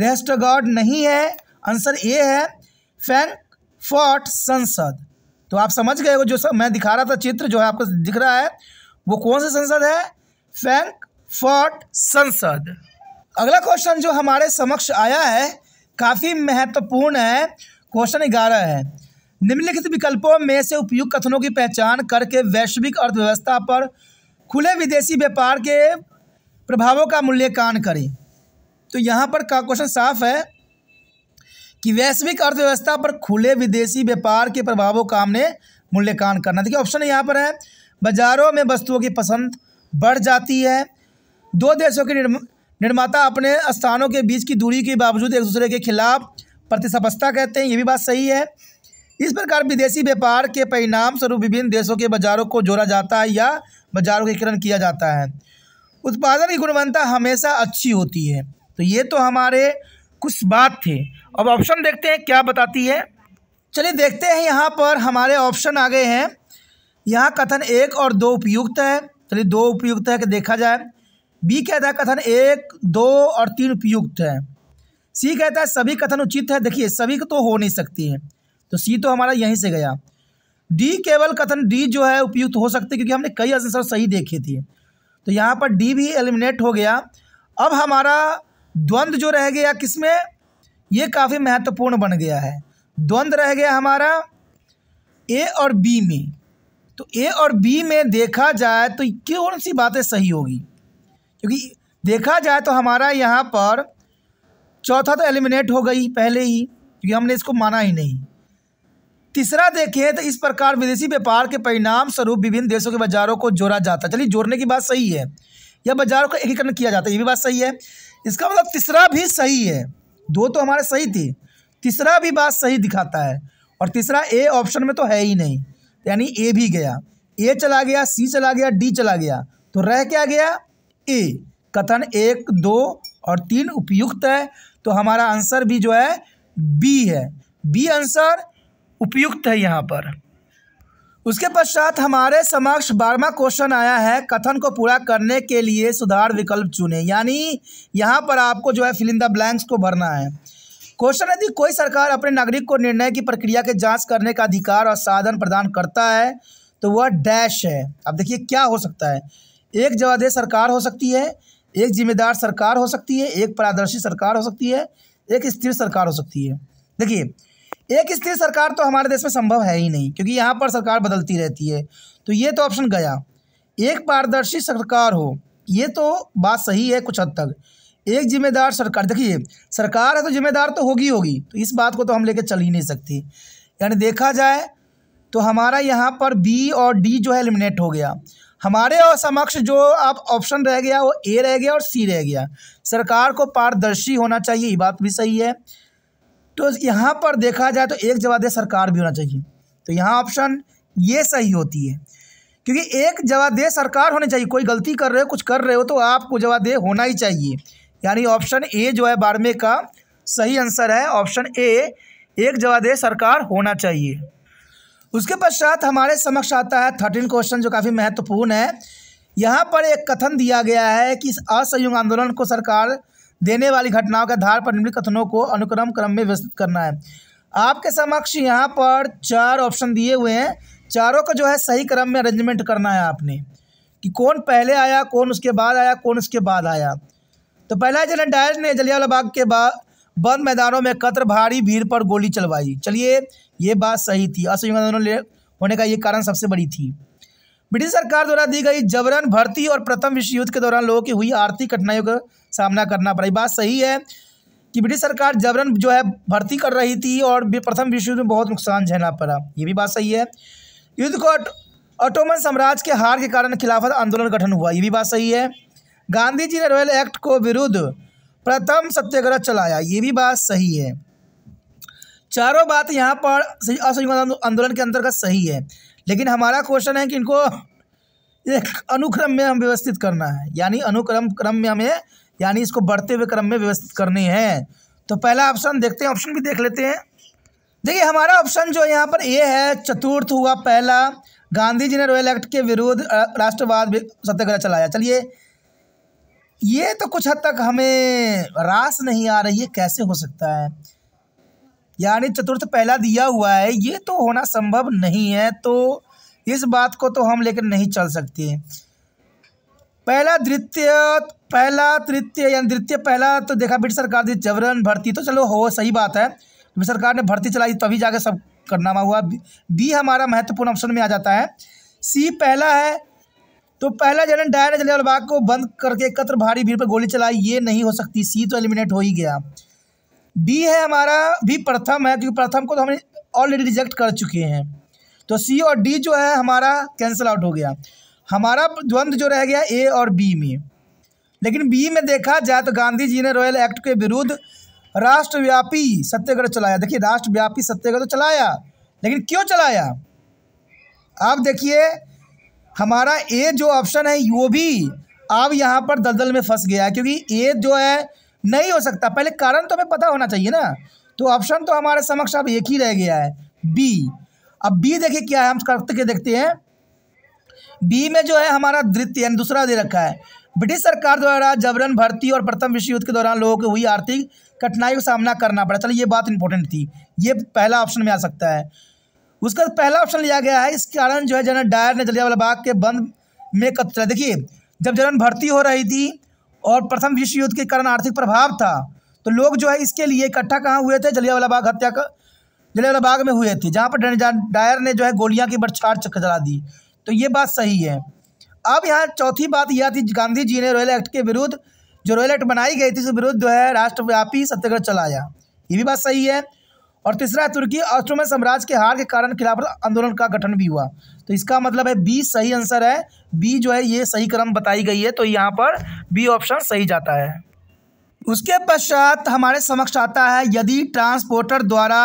रेस्टोगॉड नहीं है आंसर ए है फैंक फॉट संसद तो आप समझ गए हो जो सब मैं दिखा रहा था चित्र जो है आपको दिख रहा है वो कौन सा संसद है फैंक फ्रैंकफर्ट संसद अगला क्वेश्चन जो हमारे समक्ष आया है काफ़ी महत्वपूर्ण है क्वेश्चन ग्यारह है निम्नलिखित विकल्पों में से उपयुक्त कथनों की पहचान करके वैश्विक अर्थव्यवस्था पर खुले विदेशी व्यापार के प्रभावों का मूल्यांकन करें तो यहाँ पर का क्वेश्चन साफ है कि वैश्विक अर्थव्यवस्था पर खुले विदेशी व्यापार के प्रभावों का हमने मूल्यांकन करना देखिए ऑप्शन यहाँ पर है बाजारों में वस्तुओं की पसंद बढ़ जाती है दो देशों के निर्माता अपने स्थानों के बीच की दूरी के बावजूद एक दूसरे के खिलाफ प्रतिस्पर्धा कहते हैं ये भी बात सही है इस प्रकार विदेशी व्यापार के परिणाम स्वरूप विभिन्न देशों के बाजारों को जोड़ा जाता है या बाजारों का एकीकरण किया जाता है उत्पादन की गुणवत्ता हमेशा अच्छी होती है तो ये तो हमारे कुछ बात थे अब ऑप्शन देखते हैं क्या बताती है चलिए देखते हैं यहाँ पर हमारे ऑप्शन आ गए हैं यहाँ कथन एक और दो उपयुक्त है चलिए दो उपयुक्त है कि देखा जाए बी कहता है कथन एक दो और तीन उपयुक्त है सी कहता है सभी कथन उचित है देखिए सभी तो हो नहीं सकती है तो सी तो हमारा यहीं से गया डी केवल कथन डी जो है उपयुक्त हो सकते क्योंकि हमने कई आंसर सही देखे थे तो यहाँ पर डी भी एलिमिनेट हो गया अब हमारा द्वंद्व जो रह गया किसमें ये काफ़ी महत्वपूर्ण बन गया है द्वंद्व रह गया हमारा ए और बी में तो ए और बी में देखा जाए तो कौन सी बातें सही होगी क्योंकि देखा जाए तो हमारा यहाँ पर चौथा तो एलिमिनेट हो गई पहले ही क्योंकि हमने इसको माना ही नहीं तीसरा देखें तो इस प्रकार विदेशी व्यापार के परिणाम स्वरूप विभिन्न देशों के बाजारों को जोड़ा जाता चलिए जोड़ने की बात सही है या बाजारों को एकीकरण किया जाता है ये भी बात सही है इसका मतलब तीसरा भी सही है दो तो हमारे सही थी तीसरा भी बात सही दिखाता है और तीसरा ए ऑप्शन में तो है ही नहीं यानी ए भी गया ए चला गया सी चला गया डी चला गया तो रह क्या गया ए कथन एक दो और तीन उपयुक्त है तो हमारा आंसर भी जो है बी है बी आंसर उपयुक्त है यहाँ पर उसके पश्चात हमारे समक्ष बारहवा क्वेश्चन आया है कथन को पूरा करने के लिए सुधार विकल्प चुने यानी यहाँ पर आपको जो है फिलिंग द ब्लैंक्स को भरना है क्वेश्चन यदि कोई सरकार अपने नागरिक को निर्णय की प्रक्रिया के जांच करने का अधिकार और साधन प्रदान करता है तो वह डैश है अब देखिए क्या हो सकता है एक जवाबदेह सरकार हो सकती है एक जिम्मेदार सरकार हो सकती है एक पारदर्शी सरकार हो सकती है एक स्थिर सरकार हो सकती है देखिए एक स्थिर सरकार तो हमारे देश में संभव है ही नहीं क्योंकि यहाँ पर सरकार बदलती रहती है तो ये तो ऑप्शन गया एक पारदर्शी सरकार हो ये तो बात सही है कुछ हद तक एक जिम्मेदार सरकार देखिए सरकार है तो जिम्मेदार तो होगी होगी तो इस बात को तो हम लेकर चल ही नहीं सकती यानी देखा जाए तो हमारा यहाँ पर बी और डी जो है एलिमिनेट हो गया हमारे और समक्ष जो आप ऑप्शन रह गया वो ए रह गया और सी रह गया सरकार को पारदर्शी होना चाहिए ये बात भी सही है तो यहाँ पर देखा जाए तो एक जवाब दे सरकार भी होना चाहिए तो यहाँ ऑप्शन ये सही होती है क्योंकि एक जवाबदेह सरकार होनी चाहिए कोई गलती कर रहे हो कुछ कर रहे हो तो आपको जवाबदेह होना ही चाहिए यानी ऑप्शन ए जो है बारहवें का सही आंसर है ऑप्शन ए एक जवाबदेह सरकार होना चाहिए उसके पश्चात हमारे समक्ष आता है थर्टीन क्वेश्चन जो काफ़ी महत्वपूर्ण है यहाँ पर एक कथन दिया गया है कि असहयोग आंदोलन को सरकार देने वाली घटनाओं के आधार पर निम्नलिखित कथनों को अनुक्रम क्रम में व्यवस्थित करना है आपके समक्ष यहाँ पर चार ऑप्शन दिए हुए हैं चारों का जो है सही क्रम में अरेंजमेंट करना है आपने कि कौन पहले आया कौन उसके बाद आया कौन उसके बाद आया तो पहला जनरल डायर ने जलियावाला बाग के बाद बंद मैदानों में कतर भारी भीड़ पर गोली चलवाई चलिए ये बात सही थी असहयोग आंदोलन होने का ये कारण सबसे बड़ी थी ब्रिटिश सरकार द्वारा दी गई जबरन भर्ती और प्रथम विश्व युद्ध के दौरान लोगों की हुई आर्थिक कठिनाइयों का सामना करना पड़ा ये बात सही है कि ब्रिटिश सरकार जबरन जो है भर्ती कर रही थी और प्रथम विश्व युद्ध में बहुत नुकसान झेलना पड़ा ये भी बात सही है युद्ध को ऑटोमन साम्राज्य के हार के कारण खिलाफत आंदोलन गठन हुआ ये भी बात सही है गांधी जी ने रॉयल एक्ट को विरुद्ध प्रथम सत्याग्रह चलाया ये भी बात सही है चारों बात यहाँ पर असहयोग आंदोलन के अंतर्गत सही है लेकिन हमारा क्वेश्चन है कि इनको एक अनुक्रम में हम व्यवस्थित करना है यानी अनुक्रम क्रम में हमें यानी इसको बढ़ते हुए क्रम में व्यवस्थित करनी है तो पहला ऑप्शन देखते हैं ऑप्शन भी देख लेते हैं देखिए हमारा ऑप्शन जो यहाँ पर ए है चतुर्थ हुआ पहला गांधी जी ने रॉयल एक्ट के विरुद्ध राष्ट्रवाद सत्याग्रह चलाया चलिए ये तो कुछ हद तक हमें रास नहीं आ रही है कैसे हो सकता है यानी चतुर्थ पहला दिया हुआ है ये तो होना संभव नहीं है तो इस बात को तो हम लेकर नहीं चल सकते पहला द्वितीय पहला तृतीय यानी द्वितीय पहला तो देखा ब्रिटिश सरकार दी जबरन भर्ती तो चलो हो सही बात है ब्रिटिश सरकार ने भर्ती चलाई तभी जाके सब करनामा हुआ बी हमारा महत्वपूर्ण ऑप्शन में आ जाता है सी पहला है तो पहला जनरल डायर ने बाग को बंद करके एकत्र भारी भीड़ पर गोली चलाई ये नहीं हो सकती सी तो एलिमिनेट हो ही गया डी है हमारा भी प्रथम है क्योंकि प्रथम को तो हमने ऑलरेडी रिजेक्ट कर चुके हैं तो सी और डी जो है हमारा कैंसिल आउट हो गया हमारा द्वंद्व जो रह गया ए और बी में लेकिन बी में देखा जाए तो गांधी जी ने रॉयल एक्ट के विरुद्ध राष्ट्रव्यापी सत्याग्रह चलाया देखिए राष्ट्रव्यापी सत्याग्रह तो चलाया लेकिन क्यों चलाया आप देखिए हमारा ए जो ऑप्शन है वो भी अब यहाँ पर दलदल में फंस गया क्योंकि ए जो है नहीं हो सकता पहले कारण तो हमें पता होना चाहिए ना तो ऑप्शन तो हमारे समक्ष अब एक ही रह गया है बी अब बी देखिए क्या है हम करते के देखते हैं बी में जो है हमारा द्वितीय यानी दूसरा दे रखा है ब्रिटिश सरकार द्वारा जबरन भर्ती और प्रथम विश्व युद्ध के दौरान लोगों को हुई आर्थिक कठिनाई का सामना करना पड़ा चलो ये बात इंपॉर्टेंट थी ये पहला ऑप्शन में आ सकता है उसका पहला ऑप्शन लिया गया है इस कारण जो है जनरल डायर ने जलियावाला बाग के बंद में कब्जा देखिए जब जबरन भर्ती हो रही थी और प्रथम विश्व युद्ध के कारण आर्थिक प्रभाव था तो लोग जो है इसके लिए इकट्ठा कहाँ हुए थे जलियावाला बाग हत्या का जलियावाला बाग में हुए थे जहाँ पर डायर ने जो है गोलियाँ की बरछाड़ चला दी तो ये बात सही है अब यहाँ चौथी बात यह थी गांधी जी ने रॉयल एक्ट के विरुद्ध जो रॉयल एक्ट बनाई गई थी उसके विरुद्ध जो है राष्ट्रव्यापी सत्याग्रह चलाया ये भी बात सही है और तीसरा तुर्की ऑस्ट्रोमन साम्राज्य के हार के कारण खिलाफ आंदोलन का गठन भी हुआ तो इसका मतलब है बी सही आंसर है बी जो है ये सही क्रम बताई गई है तो यहाँ पर बी ऑप्शन सही जाता है उसके पश्चात हमारे समक्ष आता है यदि ट्रांसपोर्टर द्वारा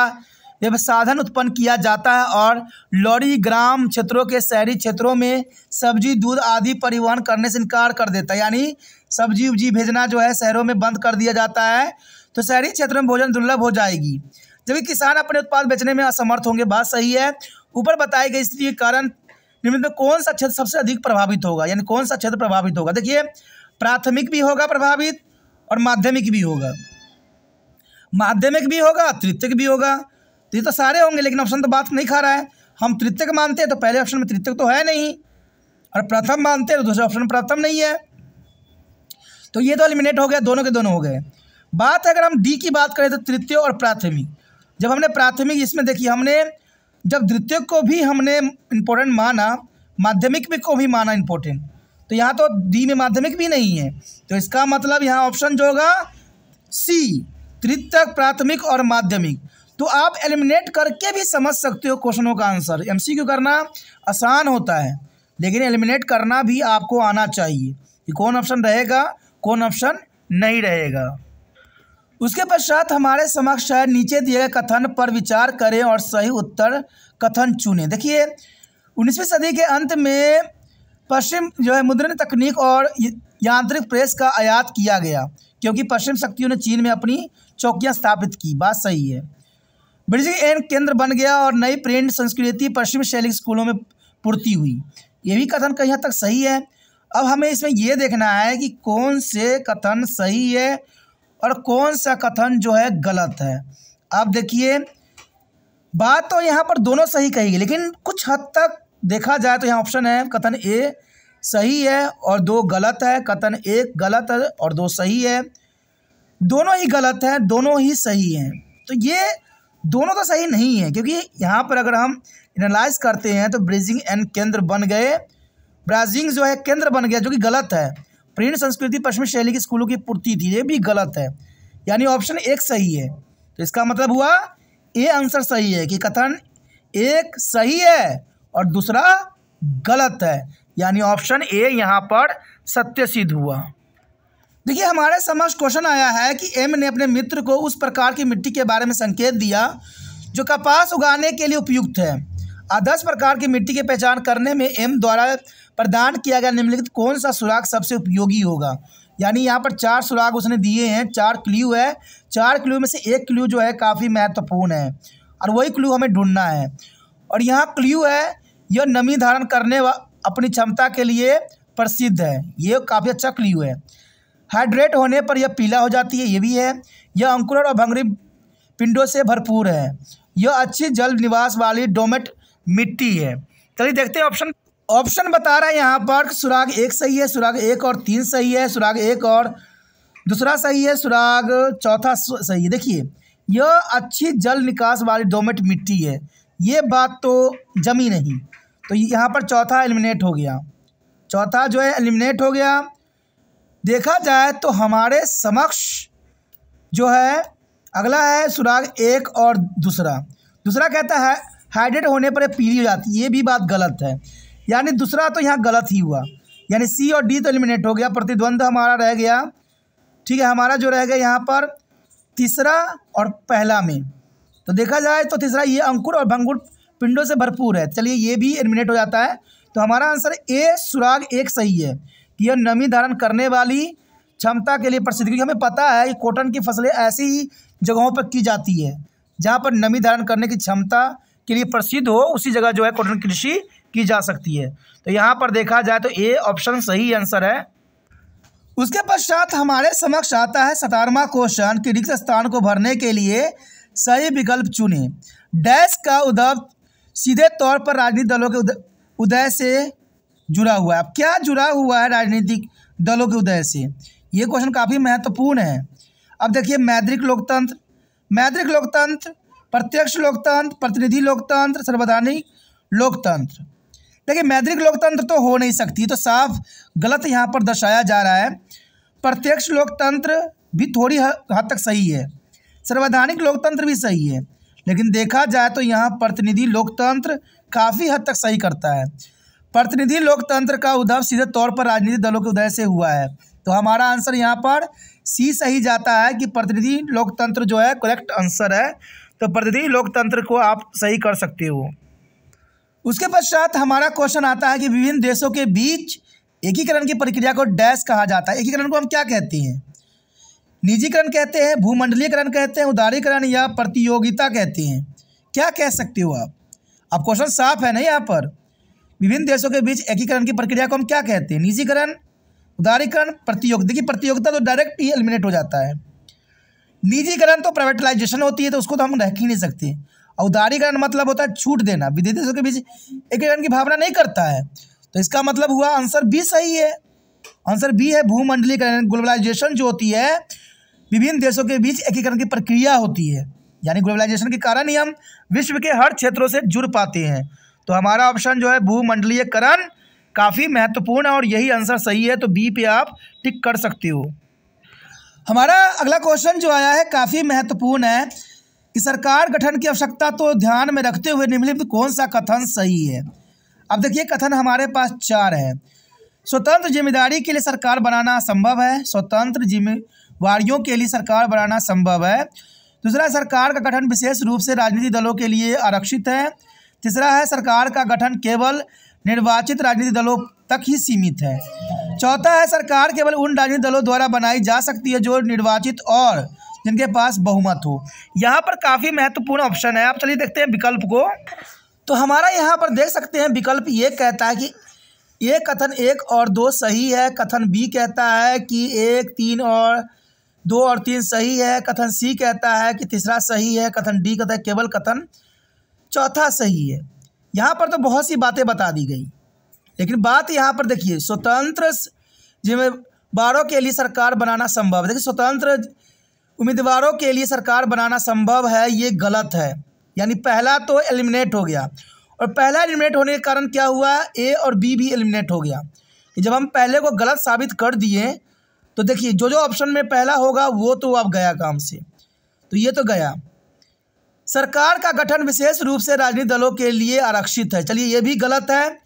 व्यवसाधन उत्पन्न किया जाता है और लॉरी ग्राम क्षेत्रों के शहरी क्षेत्रों में सब्जी दूध आदि परिवहन करने से इनकार कर देता है यानी सब्जी उब्जी भेजना जो है शहरों में बंद कर दिया जाता है तो शहरी क्षेत्रों में भोजन दुर्लभ हो जाएगी जबकि किसान अपने उत्पाद बेचने में असमर्थ होंगे बात सही है ऊपर बताई गई स्थिति के कारण निम्न में कौन सा क्षेत्र सबसे अधिक प्रभावित होगा यानी कौन सा क्षेत्र प्रभावित होगा देखिए प्राथमिक भी होगा प्रभावित और माध्यमिक भी होगा माध्यमिक भी होगा तृतीयक भी होगा तो ये तो सारे होंगे लेकिन ऑप्शन तो बात नहीं खा रहा है हम तृतीयक मानते हैं तो पहले ऑप्शन में तृतीयक तो है नहीं और प्रथम मानते हैं तो दूसरे ऑप्शन में प्रथम नहीं है तो ये तो एलिमिनेट हो गया दोनों के दोनों हो गए बात अगर हम डी की बात करें तो तृतीय और प्राथमिक जब हमने प्राथमिक इसमें देखी हमने जब द्वितीय को भी हमने इम्पोर्टेंट माना माध्यमिक को भी माना इम्पोर्टेंट तो यहाँ तो डी में माध्यमिक भी नहीं है तो इसका मतलब यहाँ ऑप्शन जो होगा सी तृतीय प्राथमिक और माध्यमिक तो आप एलिमिनेट करके भी समझ सकते हो क्वेश्चनों का आंसर एमसीक्यू करना आसान होता है लेकिन एलिमिनेट करना भी आपको आना चाहिए कि कौन ऑप्शन रहेगा कौन ऑप्शन नहीं रहेगा उसके पश्चात हमारे समक्ष है नीचे दिए गए कथन पर विचार करें और सही उत्तर कथन चुनें देखिए उन्नीसवीं सदी के अंत में पश्चिम जो है मुद्रण तकनीक और यांत्रिक प्रेस का आयात किया गया क्योंकि पश्चिम शक्तियों ने चीन में अपनी चौकियां स्थापित की बात सही है ब्रिजिंग केंद्र बन गया और नई प्रिंट संस्कृति पश्चिम शैली स्कूलों में पूर्ति हुई ये भी कथन कहीं हद तक सही है अब हमें इसमें यह देखना है कि कौन से कथन सही है और कौन सा कथन जो है गलत है आप देखिए बात तो यहाँ पर दोनों सही कही गई लेकिन कुछ हद तक देखा जाए तो यहाँ ऑप्शन है कथन ए सही है और दो गलत है कथन एक गलत है और दो सही है दोनों ही गलत हैं दोनों ही सही हैं तो ये दोनों तो सही नहीं है क्योंकि यहाँ पर अगर हम एनालाइज करते हैं तो ब्रिजिंग एंड केंद्र बन गए ब्राजिंग जो है केंद्र बन गया जो कि गलत है प्रिंट संस्कृति पश्चिमी शैली के स्कूलों की पूर्ति थी ये भी गलत है यानी ऑप्शन एक सही है तो इसका मतलब हुआ ए आंसर सही है कि कथन एक सही है और दूसरा गलत है यानी ऑप्शन ए यहाँ पर सत्य सिद्ध हुआ देखिए हमारे समक्ष क्वेश्चन आया है कि एम ने अपने मित्र को उस प्रकार की मिट्टी के बारे में संकेत दिया जो कपास उगाने के लिए उपयुक्त है आदर्श प्रकार की मिट्टी की पहचान करने में एम द्वारा प्रदान किया गया निम्नलिखित कौन सा सुराग सबसे उपयोगी होगा यानी यहाँ पर चार सुराग उसने दिए हैं चार क्ल्यू है चार क्ल्यू में से एक क्ल्यू जो है काफ़ी महत्वपूर्ण है और वही क्ल्यू हमें ढूंढना है और यहाँ क्ल्यू है यह नमी धारण करने अपनी क्षमता के लिए प्रसिद्ध है ये काफ़ी अच्छा क्ल्यू है हाइड्रेट होने पर यह पीला हो जाती है ये भी है यह अंकुरण और भंगरी पिंडों से भरपूर है यह अच्छी जल निवास वाली डोमेट मिट्टी है चलिए देखते हैं ऑप्शन ऑप्शन बता रहा है यहाँ पर सुराग एक सही है सुराग एक और तीन सही है सुराग एक और दूसरा सही है सुराग चौथा सही है देखिए यह अच्छी जल निकास वाली डोमेट मिट्टी है ये बात तो जमी नहीं तो यहाँ पर चौथा एलिमिनेट हो गया चौथा जो है एलिमिनेट हो गया देखा जाए तो हमारे समक्ष जो है अगला है सुराग एक और दूसरा दूसरा कहता है हाइड्रेट होने पर पीली हो जाती है ये भी बात गलत है यानी दूसरा तो यहाँ गलत ही हुआ यानी सी और डी तो एलिमिनेट हो गया प्रतिद्वंद हमारा रह गया ठीक है हमारा जो रह गया यहाँ पर तीसरा और पहला में तो देखा जाए तो तीसरा ये अंकुर और भंगुर पिंडों से भरपूर है चलिए ये भी एलिमिनेट हो जाता है तो हमारा आंसर ए सुराग एक सही है यह नमी धारण करने वाली क्षमता के लिए प्रसिद्ध क्योंकि हमें पता है कि कॉटन की फसलें ऐसी ही जगहों पर की जाती है जहाँ पर नमी धारण करने की क्षमता के लिए प्रसिद्ध हो उसी जगह जो है कॉटन कृषि की जा सकती है तो यहाँ पर देखा जाए तो ए ऑप्शन सही आंसर है उसके पश्चात हमारे समक्ष आता है सतारवा क्वेश्चन कि रिक्त स्थान को भरने के लिए सही विकल्प चुने डैश का उद्धव सीधे तौर पर राजनीतिक दलों के उदय से जुड़ा हुआ है अब क्या जुड़ा हुआ है राजनीतिक दलों के उदय से ये क्वेश्चन काफ़ी महत्वपूर्ण है अब देखिए मैद्रिक लोकतंत्र मैद्रिक लोकतंत्र प्रत्यक्ष लोकतंत्र प्रतिनिधि लोकतंत्र सर्वधानिक लोकतंत्र देखिए मैद्रिक लोकतंत्र तो हो नहीं सकती तो साफ गलत यहाँ पर दर्शाया जा रहा है प्रत्यक्ष लोकतंत्र भी थोड़ी हद तक सही है सर्वधानिक लोकतंत्र भी सही है लेकिन देखा जाए तो यहाँ प्रतिनिधि लोकतंत्र काफ़ी हद तक सही करता है प्रतिनिधि लोकतंत्र का उद्भव सीधे तौर पर राजनीतिक दलों के उदय से हुआ है तो हमारा आंसर यहाँ पर सी सही जाता है कि प्रतिनिधि लोकतंत्र जो है करेक्ट आंसर है तो प्रतिनिधि लोकतंत्र को आप सही कर सकते हो उसके पश्चात हमारा क्वेश्चन आता है कि विभिन्न देशों के बीच एकीकरण की प्रक्रिया को डैश कहा जाता है एकीकरण को हम क्या कहते हैं निजीकरण कहते हैं भूमंडलीकरण कहते हैं उदारीकरण या प्रतियोगिता कहते हैं क्या कह सकते हो आप अब क्वेश्चन साफ है ना यहाँ पर विभिन्न देशों के बीच एकीकरण की प्रक्रिया को हम क्या कहते हैं निजीकरण उदारीकरण प्रतियोगिता देखिए प्रतियोगिता तो डायरेक्ट ही एलिमिनेट हो जाता है निजीकरण तो प्राइवेटलाइजेशन होती है तो उसको तो हम रख ही नहीं सकते औदारीकरण मतलब होता है छूट देना देशों के बीच एकीकरण की भावना नहीं करता है तो इसका मतलब हुआ आंसर बी सही है आंसर बी है भूमंडलीकरण ग्लोबलाइजेशन जो होती है विभिन्न देशों के बीच एकीकरण की प्रक्रिया होती है यानी ग्लोबलाइजेशन के कारण ही हम विश्व के हर क्षेत्रों से जुड़ पाते हैं तो हमारा ऑप्शन जो है भूमंडलीयकरण काफ़ी महत्वपूर्ण है और यही आंसर सही है तो बी पे आप टिक कर सकते हो हमारा अगला क्वेश्चन जो आया है काफ़ी महत्वपूर्ण है कि सरकार गठन की आवश्यकता तो ध्यान में रखते हुए निम्नलिखित कौन सा कथन सही है अब देखिए कथन हमारे पास चार है स्वतंत्र जिम्मेदारी के लिए सरकार बनाना संभव है स्वतंत्र जिम्मेवारियों के लिए सरकार बनाना संभव है दूसरा सरकार का गठन विशेष रूप से राजनीतिक दलों के लिए आरक्षित है तीसरा है सरकार का गठन केवल निर्वाचित राजनीतिक दलों तक ही सीमित है चौथा है सरकार केवल उन राजनीतिक दलों द्वारा बनाई जा सकती है जो निर्वाचित और जिनके पास बहुमत हो यहाँ पर काफ़ी महत्वपूर्ण ऑप्शन है आप चलिए देखते हैं विकल्प को तो हमारा यहाँ पर देख सकते हैं विकल्प ये कहता है कि ये कथन एक और दो सही है कथन बी कहता है कि एक तीन और दो और तीन सही है कथन सी कहता है कि तीसरा सही है कथन डी कहता है केवल कथन चौथा सही है यहाँ पर तो बहुत सी बातें बता दी गई लेकिन बात यहाँ पर देखिए स्वतंत्र जिम्मेवारों के लिए सरकार बनाना संभव है देखिए स्वतंत्र उम्मीदवारों के लिए सरकार बनाना संभव है ये गलत है यानी पहला तो एलिमिनेट हो गया और पहला एलिमिनेट होने के कारण क्या हुआ ए और बी भी एलिमिनेट हो गया जब हम पहले को गलत साबित कर दिए तो देखिए जो जो ऑप्शन में पहला होगा वो तो अब गया काम से तो ये तो गया सरकार का गठन विशेष रूप से राजनीतिक दलों के लिए आरक्षित है चलिए ये भी गलत है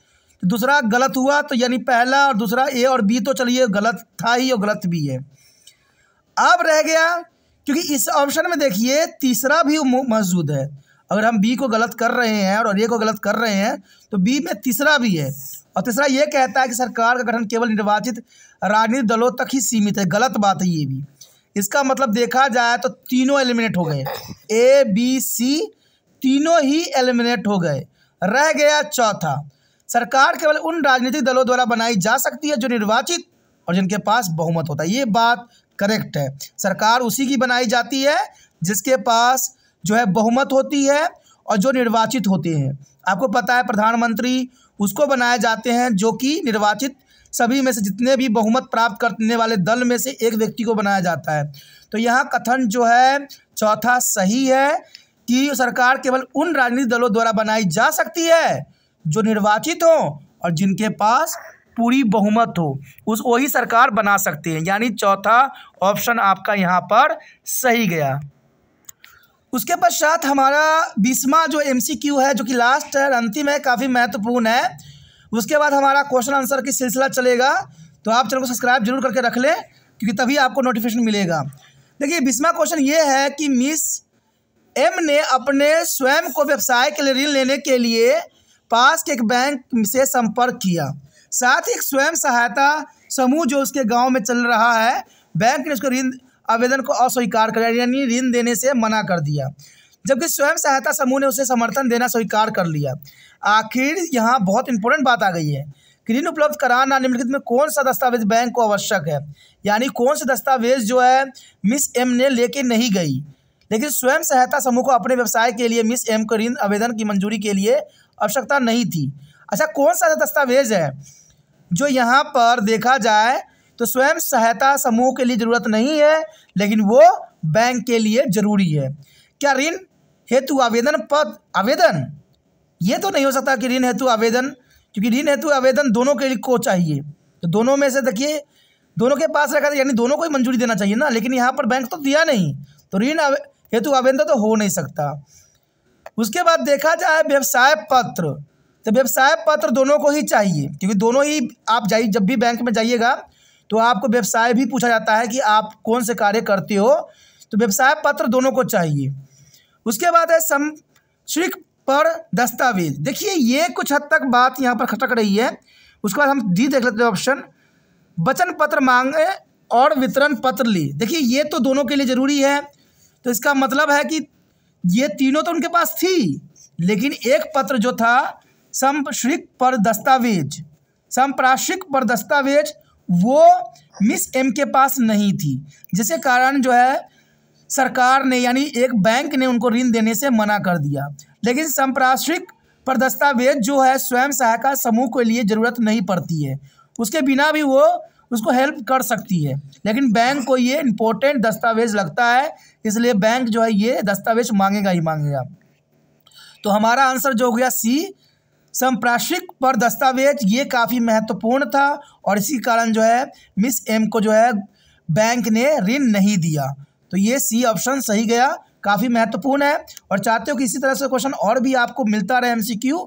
दूसरा गलत हुआ तो यानी पहला और दूसरा ए और बी तो चलिए गलत था ही और गलत भी है अब रह गया क्योंकि इस ऑप्शन में देखिए तीसरा भी मौजूद है अगर हम बी को गलत कर रहे हैं और ए को गलत कर रहे हैं तो बी में तीसरा भी है और तीसरा ये कहता है कि सरकार का गठन केवल निर्वाचित राजनीतिक दलों तक ही सीमित है गलत बात है ये भी इसका मतलब देखा जाए तो तीनों एलिमिनेट हो गए ए बी सी तीनों ही एलिमिनेट हो गए रह गया चौथा सरकार केवल उन राजनीतिक दलों द्वारा बनाई जा सकती है जो निर्वाचित और जिनके पास बहुमत होता है ये बात करेक्ट है सरकार उसी की बनाई जाती है जिसके पास जो है बहुमत होती है और जो निर्वाचित होते हैं आपको पता है प्रधानमंत्री उसको बनाए जाते हैं जो कि निर्वाचित सभी में से जितने भी बहुमत प्राप्त करने वाले दल में से एक व्यक्ति को बनाया जाता है तो यहाँ कथन जो है चौथा सही है कि सरकार केवल उन राजनीतिक दलों द्वारा बनाई जा सकती है जो निर्वाचित हों और जिनके पास पूरी बहुमत हो उस वही सरकार बना सकते हैं यानी चौथा ऑप्शन आपका यहाँ पर सही गया उसके पश्चात हमारा बीसवा जो एमसीक्यू है जो कि लास्ट है अंतिम है काफ़ी महत्वपूर्ण है उसके बाद हमारा क्वेश्चन आंसर की सिलसिला चलेगा तो आप चैनल को सब्सक्राइब जरूर करके रख लें क्योंकि तभी आपको नोटिफिकेशन मिलेगा देखिए बीसवा क्वेश्चन ये है कि मिस एम ने अपने स्वयं को व्यवसाय के लिए ऋण लेने के लिए पास के एक बैंक से संपर्क किया साथ ही एक स्वयं सहायता समूह जो उसके गांव में चल रहा है बैंक ने उसको ऋण आवेदन को अस्वीकार कर यानी ऋण देने से मना कर दिया जबकि स्वयं सहायता समूह ने उसे समर्थन देना स्वीकार कर लिया आखिर यहाँ बहुत इंपॉर्टेंट बात आ गई है कि ऋण उपलब्ध कराना निम्नलिखित में कौन सा दस्तावेज बैंक को आवश्यक है यानी कौन से दस्तावेज जो है मिस एम ने लेके नहीं गई लेकिन स्वयं सहायता समूह को अपने व्यवसाय के लिए मिस एम को ऋण आवेदन की मंजूरी के लिए आवश्यकता नहीं थी अच्छा कौन सा दस्तावेज है जो यहाँ पर देखा जाए तो स्वयं सहायता समूह के लिए ज़रूरत नहीं है लेकिन वो बैंक के लिए ज़रूरी है क्या ऋण हेतु आवेदन पद आवेदन ये तो नहीं हो सकता कि ऋण हेतु आवेदन क्योंकि ऋण हेतु आवेदन दोनों के को चाहिए तो दोनों में से देखिए दोनों के पास रखा था यानी दोनों को ही मंजूरी देना चाहिए ना लेकिन यहाँ पर बैंक तो दिया नहीं तो ऋण हेतु आवेदन तो, तो हो नहीं सकता उसके बाद देखा जाए व्यवसाय पत्र तो व्यवसाय पत्र दोनों को ही चाहिए क्योंकि दोनों ही आप जाइए जब भी बैंक में जाइएगा तो आपको व्यवसाय भी पूछा जाता है कि आप कौन से कार्य करते हो तो व्यवसाय पत्र दोनों को चाहिए उसके बाद है शैक्षणिक पर दस्तावेज देखिए ये कुछ हद तक बात यहाँ पर खटक रही है उसके बाद हम डी देख लेते हैं ऑप्शन वचन पत्र मांगे और वितरण पत्र ली देखिए ये तो दोनों के लिए ज़रूरी है तो इसका मतलब है कि ये तीनों तो उनके पास थी लेकिन एक पत्र जो था संप्रशिक पर दस्तावेज संप्राशिक पर दस्तावेज वो मिस एम के पास नहीं थी जिसके कारण जो है सरकार ने यानी एक बैंक ने उनको ऋण देने से मना कर दिया लेकिन संप्राश्रिक पर दस्तावेज जो है स्वयं सहायता समूह के लिए ज़रूरत नहीं पड़ती है उसके बिना भी वो उसको हेल्प कर सकती है लेकिन बैंक को ये इम्पोर्टेंट दस्तावेज लगता है इसलिए बैंक जो है ये दस्तावेज मांगेगा ही मांगेगा तो हमारा आंसर जो हो गया सी संप्राश्रिक पर दस्तावेज ये काफ़ी महत्वपूर्ण था और इसी कारण जो है मिस एम को जो है बैंक ने ऋण नहीं दिया तो ये सी ऑप्शन सही गया काफ़ी महत्वपूर्ण है और चाहते हो कि इसी तरह से क्वेश्चन और भी आपको मिलता रहे एमसीक्यू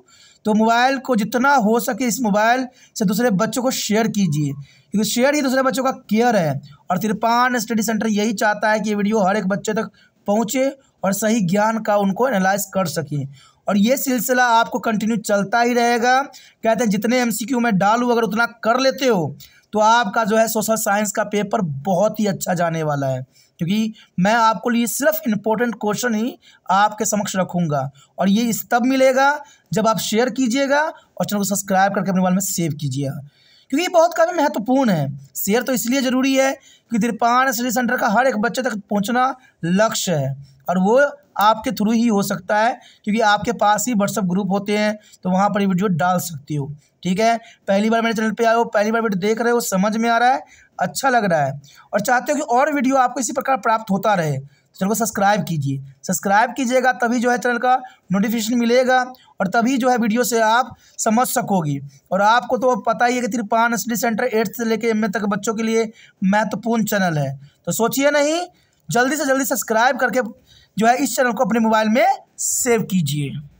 तो मोबाइल को जितना हो सके इस मोबाइल से दूसरे बच्चों को शेयर कीजिए क्योंकि शेयर ही दूसरे बच्चों का केयर है और तिरपान स्टडी सेंटर यही चाहता है कि ये वीडियो हर एक बच्चे तक पहुँचे और सही ज्ञान का उनको एनालाइज कर सकें और ये सिलसिला आपको कंटिन्यू चलता ही रहेगा कहते हैं जितने क्यू में डालूँ अगर उतना कर लेते हो तो आपका जो है सोशल साइंस का पेपर बहुत ही अच्छा जाने वाला है क्योंकि मैं आपको लिए सिर्फ इम्पोर्टेंट क्वेश्चन ही आपके समक्ष रखूँगा और ये इस तब मिलेगा जब आप शेयर कीजिएगा और चैनल को सब्सक्राइब करके अपने मोबाइल में सेव कीजिएगा क्योंकि ये बहुत काफ़ी महत्वपूर्ण है शेयर तो इसलिए ज़रूरी है कि तिरपान स्टडी सेंटर का हर एक बच्चे तक पहुँचना लक्ष्य है और वो आपके थ्रू ही हो सकता है क्योंकि आपके पास ही व्हाट्सअप ग्रुप होते हैं तो वहाँ पर वीडियो डाल सकती हो ठीक है पहली बार मेरे चैनल पे आए हो पहली बार वीडियो देख रहे हो समझ में आ रहा है अच्छा लग रहा है और चाहते हो कि और वीडियो आपको इसी प्रकार प्राप्त होता रहे तो चैनल को सब्सक्राइब कीजिए सब्सक्राइब कीजिएगा तभी जो है चैनल का नोटिफिकेशन मिलेगा और तभी जो है वीडियो से आप समझ सकोगी और आपको तो पता ही है कि तिरपान स्टडी सेंटर एट्थ से लेकर एम तक बच्चों के लिए महत्वपूर्ण चैनल है तो सोचिए नहीं जल्दी से जल्दी सब्सक्राइब करके जो है इस चैनल को अपने मोबाइल में सेव कीजिए